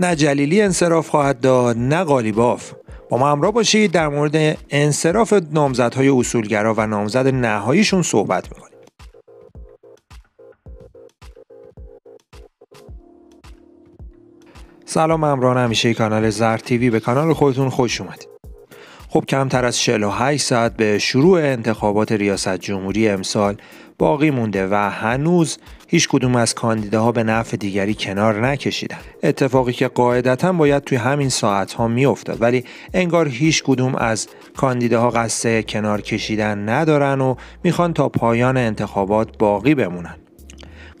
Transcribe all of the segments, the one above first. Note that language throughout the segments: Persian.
نه جلیلی انصراف خواهد داد نه قالیباف با ما همراه باشید در مورد انصراف نامزدهای اصولگرا و نامزد نهاییشون صحبت میکنیم سلام همراهان همیشه کانال زر تیوی به کانال خودتون خوش اومدید خب کمتر از 48 ساعت به شروع انتخابات ریاست جمهوری امسال باقی مونده و هنوز هیچ کدوم از کاندیداها به نفع دیگری کنار نکشیدن اتفاقی که قاعدتا باید توی همین ساعت ها میافتاد ولی انگار هیچ کدوم از کاندیداها قصد کنار کشیدن ندارن و میخوان تا پایان انتخابات باقی بمونن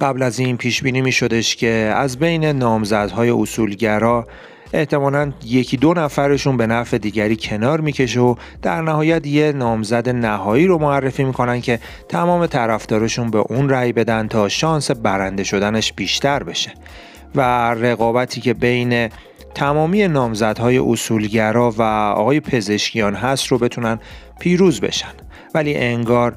قبل از این پیش بینی می که از بین نامزدهای اصولگرا احتمالا یکی دو نفرشون به نفع دیگری کنار میکشه و در نهایت یه نامزد نهایی رو معرفی میکنن که تمام طرفدارشون به اون رأی بدن تا شانس برنده شدنش بیشتر بشه و رقابتی که بین تمامی نامزدهای اصولگرا و آقای پزشکیان هست رو بتونن پیروز بشن ولی انگار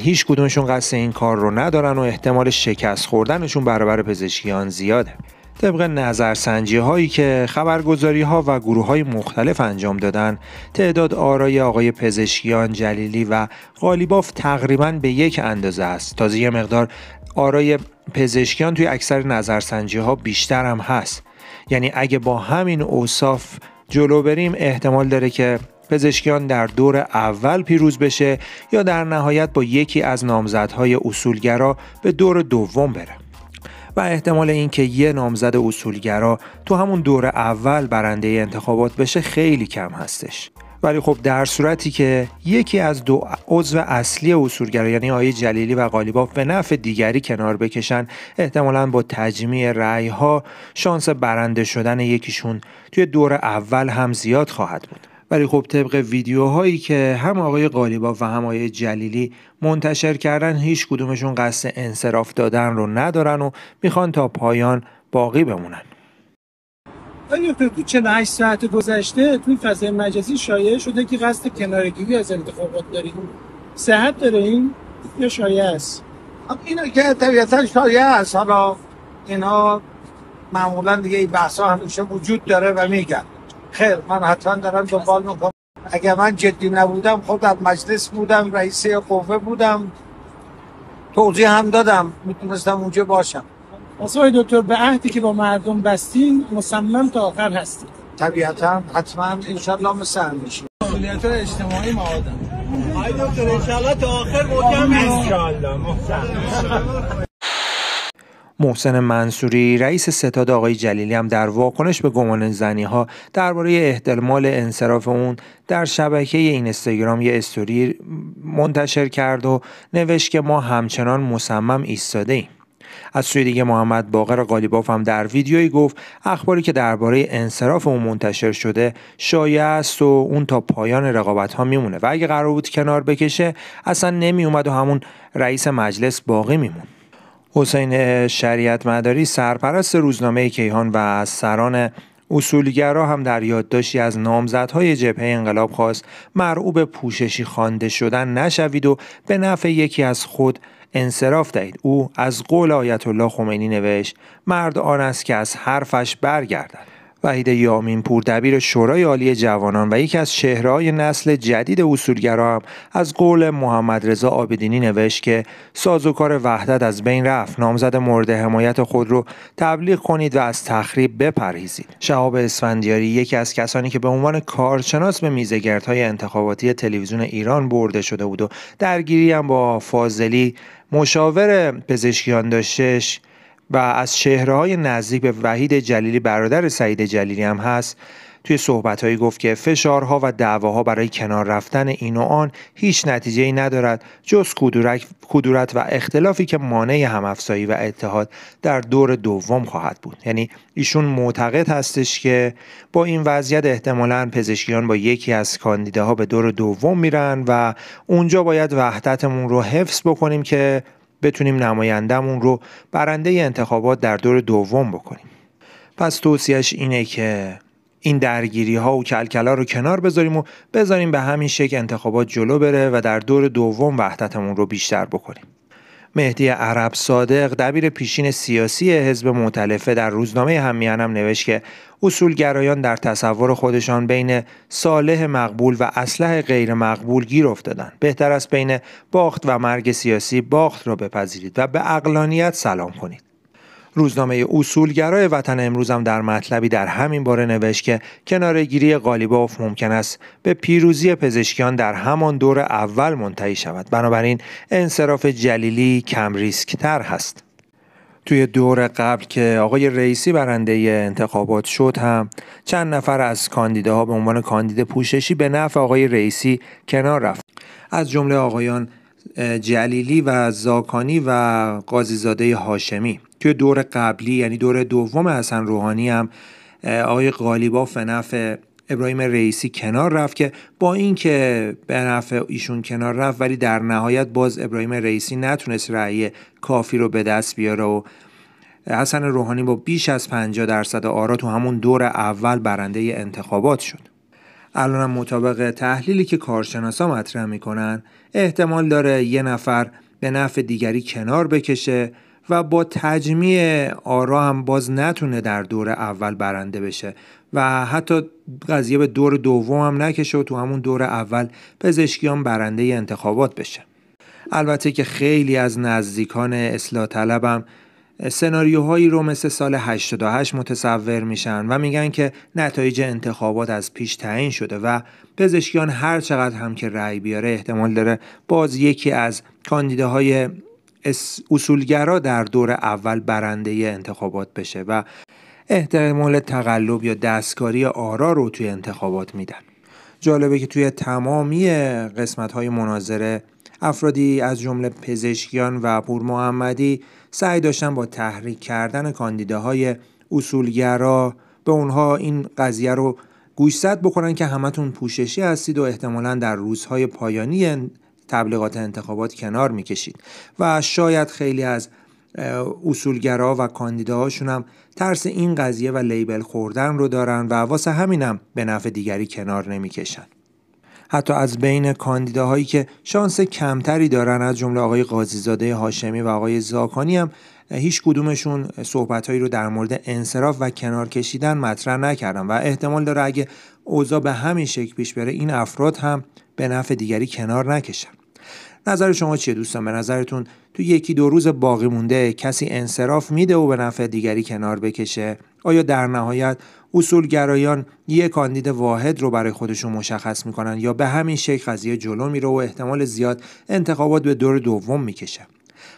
هیچ کدومشون قصد این کار رو ندارن و احتمال شکست خوردنشون برابر پزشکیان زیاده طبق نظرسنجی هایی که خبرگزاری ها و گروه های مختلف انجام دادن تعداد آرای آقای پزشکیان جلیلی و غالیباف تقریبا به یک اندازه است تازه یه مقدار آرای پزشکیان توی اکثر نظرسنجی ها بیشتر هم هست یعنی اگه با همین اوصاف جلو بریم احتمال داره که پزشکیان در دور اول پیروز بشه یا در نهایت با یکی از نامزدهای اصولگرا به دور دوم بره و احتمال اینکه یه نامزد اصولگرا تو همون دور اول برنده انتخابات بشه خیلی کم هستش ولی خب در صورتی که یکی از دو عضو اصلی اصولگرا یعنی آیه جلیلی و قالیباف به نفع دیگری کنار بکشن احتمالا با تجمیع رأی ها شانس برنده شدن یکیشون توی دور اول هم زیاد خواهد بود ولی خب طبق ویدیوهایی که هم آقای قالیباف و هم آقای جلیلی منتشر کردن هیچ کدومشون قصد انصراف دادن رو ندارن و میخوان تا پایان باقی بمونن آیا تو چه ساعت گذشته توی فضای مجازی شایع شده که قصد کنارگیری از انتخابات داریم صحت داره این یا شایع است اینا که طبیعتا شایع است حالا اینا معمولا دیگه این بحث همیشه وجود داره و میگن خیر من حتما دارم دنبال میکنم اگر من جدی نبودم خود مجلس بودم رئیس قوه بودم توضیح هم دادم میتونستم اونجا باشم آقای دکتر به عهدی که با مردم بستین مصمم تا آخر هستید طبیعتا حتما انشالله مثل میشه مسئولیت اجتماعی ما آدم آقای دکتر انشالله تا آخر محکم انشالله محکم محسن منصوری رئیس ستاد آقای جلیلی هم در واکنش به گمان زنی ها درباره احتمال انصراف اون در شبکه استگرام یه استوری منتشر کرد و نوشت که ما همچنان مصمم ایستاده ایم. از سوی دیگه محمد باقر قالیباف هم در ویدیویی گفت اخباری که درباره انصراف اون منتشر شده شایع است و اون تا پایان رقابت ها میمونه و اگه قرار بود کنار بکشه اصلا نمیومد و همون رئیس مجلس باقی میمونه. حسین شریعت مداری سرپرست روزنامه کیهان و سران اصولگرا هم در یادداشتی از نامزدهای جبهه انقلاب خواست مرعوب پوششی خوانده شدن نشوید و به نفع یکی از خود انصراف دهید او از قول آیت الله خمینی نوشت مرد آن است که از حرفش برگردد وحید پور دبیر شورای عالی جوانان و یکی از شهرهای نسل جدید اصولگرا هم از قول محمد رضا آبدینی نوشت که سازوکار وحدت از بین رفت نامزد مورد حمایت خود رو تبلیغ کنید و از تخریب بپرهیزید شهاب اسفندیاری یکی از کسانی که به عنوان کارشناس به های انتخاباتی تلویزیون ایران برده شده بود و درگیری هم با فاضلی مشاور پزشکیان داشتش و از شهرهای نزدیک به وحید جلیلی برادر سعید جلیلی هم هست توی صحبتهایی گفت که فشارها و دعواها برای کنار رفتن این و آن هیچ نتیجه ای ندارد جز کدورت و اختلافی که مانع همافزایی و اتحاد در دور دوم خواهد بود یعنی ایشون معتقد هستش که با این وضعیت احتمالا پزشکیان با یکی از کاندیداها به دور دوم میرن و اونجا باید وحدتمون رو حفظ بکنیم که بتونیم نمایندمون رو برنده انتخابات در دور دوم بکنیم پس توصیهش اینه که این درگیری ها و کلکلا رو کنار بذاریم و بذاریم به همین شکل انتخابات جلو بره و در دور دوم وحدتمون رو بیشتر بکنیم مهدی عرب صادق دبیر پیشین سیاسی حزب معتلفه در روزنامه همیانم هم نوشت که اصولگرایان در تصور خودشان بین صالح مقبول و اسلح غیر مقبول گیر افتادند. بهتر است بین باخت و مرگ سیاسی باخت را بپذیرید و به اقلانیت سلام کنید روزنامه اصولگرای وطن امروزم در مطلبی در همین باره نوشت که کنارگیری قالیباف ممکن است به پیروزی پزشکیان در همان دور اول منتهی شود بنابراین انصراف جلیلی کم ریسکتر هست توی دور قبل که آقای رئیسی برنده انتخابات شد هم چند نفر از کاندیداها به عنوان کاندید پوششی به نفع آقای رئیسی کنار رفت از جمله آقایان جلیلی و زاکانی و قاضیزاده هاشمی توی دور قبلی یعنی دور دوم حسن روحانی هم آقای قالیباف به نفع ابراهیم رئیسی کنار رفت که با اینکه به نفع ایشون کنار رفت ولی در نهایت باز ابراهیم رئیسی نتونست رأی کافی رو به دست بیاره و حسن روحانی با بیش از 50 درصد آرا تو همون دور اول برنده انتخابات شد. الان مطابق تحلیلی که کارشناسا مطرح میکنن احتمال داره یه نفر به نفع دیگری کنار بکشه و با تجمیع آرا هم باز نتونه در دور اول برنده بشه و حتی قضیه به دور دوم هم نکشه و تو همون دور اول پزشکیان برنده انتخابات بشه البته که خیلی از نزدیکان اصلاح طلبم سناریوهایی رو مثل سال 88 متصور میشن و میگن که نتایج انتخابات از پیش تعیین شده و پزشکیان هر چقدر هم که رأی بیاره احتمال داره باز یکی از کاندیداهای اصولگرا در دور اول برنده انتخابات بشه و احتمال تقلب یا دستکاری آرا رو توی انتخابات میدن جالبه که توی تمامی قسمت های مناظره افرادی از جمله پزشکیان و پور محمدی سعی داشتن با تحریک کردن کاندیداهای اصولگرا به اونها این قضیه رو گوشزد بکنن که همتون پوششی هستید و احتمالا در روزهای پایانی تبلیغات انتخابات کنار میکشید و شاید خیلی از اصولگرا و کاندیداهاشون هم ترس این قضیه و لیبل خوردن رو دارن و واسه همینم به نفع دیگری کنار نمیکشن حتی از بین کاندیداهایی که شانس کمتری دارن از جمله آقای قاضیزاده هاشمی و آقای زاکانی هم هیچ کدومشون صحبتهایی رو در مورد انصراف و کنار کشیدن مطرح نکردن و احتمال داره اگه اوضاع به همین شکل پیش بره این افراد هم به نفع دیگری کنار نکشن نظر شما چیه دوستان به نظرتون تو یکی دو روز باقی مونده کسی انصراف میده و به نفع دیگری کنار بکشه آیا در نهایت اصولگرایان یک کاندید واحد رو برای خودشون مشخص میکنن یا به همین شکل قضیه جلو میره و احتمال زیاد انتخابات به دور دوم میکشه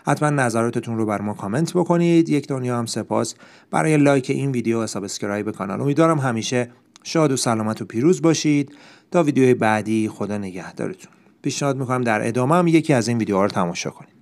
حتما نظراتتون رو بر ما کامنت بکنید یک دنیا هم سپاس برای لایک این ویدیو و سابسکرایب کانال امیدوارم همیشه شاد و سلامت و پیروز باشید تا ویدیوی بعدی خدا نگهدارتون پیشنهاد میکنم در ادامه هم یکی از این ویدیوها رو تماشا کنید